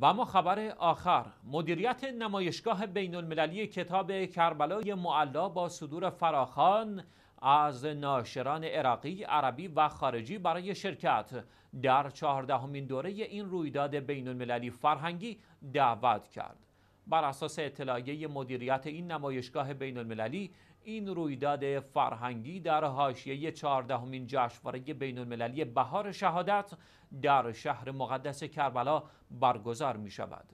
و اما خبر آخر مدیریت نمایشگاه بین المللی کتاب کربلای معلا با صدور فراخان از ناشران عراقی، عربی و خارجی برای شرکت در چهاردهمین دوره این رویداد بین المللی فرهنگی دعوت کرد. بر اساس اطلاعیه مدیریت این نمایشگاه بین المللی این رویداد فرهنگی در حاشیه 14 همین جشنواره بین المللی بهار شهادت در شهر مقدس کربلا برگزار می شود.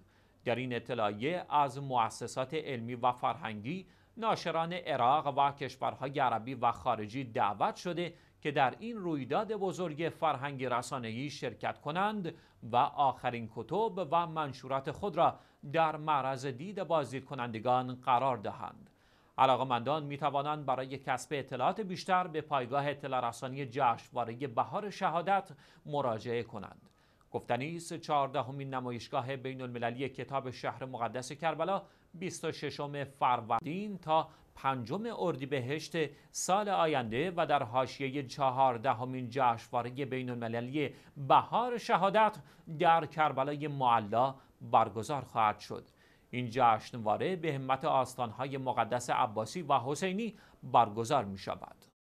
در این اطلاعیه از مؤسسات علمی و فرهنگی ناشران عراق و کشورهای عربی و خارجی دعوت شده که در این رویداد بزرگ فرهنگی رسانهی شرکت کنند و آخرین کتب و منشورات خود را در معرض دید کنندگان قرار دهند. علاقمندان می توانند برای کسب اطلاعات بیشتر به پایگاه اطلاع رسانی جشنواره بهار شهادت مراجعه کنند. گفتنی است چهاردهمین نمایشگاه بین المللی کتاب شهر مقدس کربلا 26 فروردین تا پنجم اردیبهشت سال آینده و در حاشیه چهاردهمین جشنواره بین المللی بهار شهادت در کربلای معلا برگزار خواهد شد. این جشنواره به همت آستانهای مقدس عباسی و حسینی برگزار می شود.